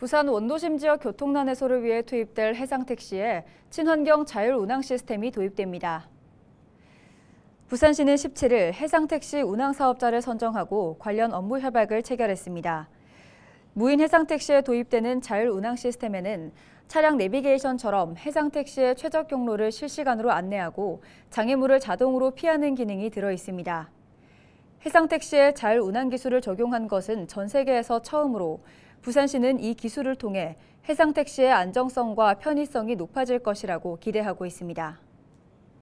부산 원도심 지역 교통난 해소를 위해 투입될 해상택시에 친환경 자율운항 시스템이 도입됩니다. 부산시는 17일 해상택시 운항사업자를 선정하고 관련 업무 협약을 체결했습니다. 무인 해상택시에 도입되는 자율운항 시스템에는 차량 내비게이션처럼 해상택시의 최적 경로를 실시간으로 안내하고 장애물을 자동으로 피하는 기능이 들어 있습니다. 해상택시에 자율운항 기술을 적용한 것은 전 세계에서 처음으로 부산시는 이 기술을 통해 해상 택시의 안정성과 편의성이 높아질 것이라고 기대하고 있습니다.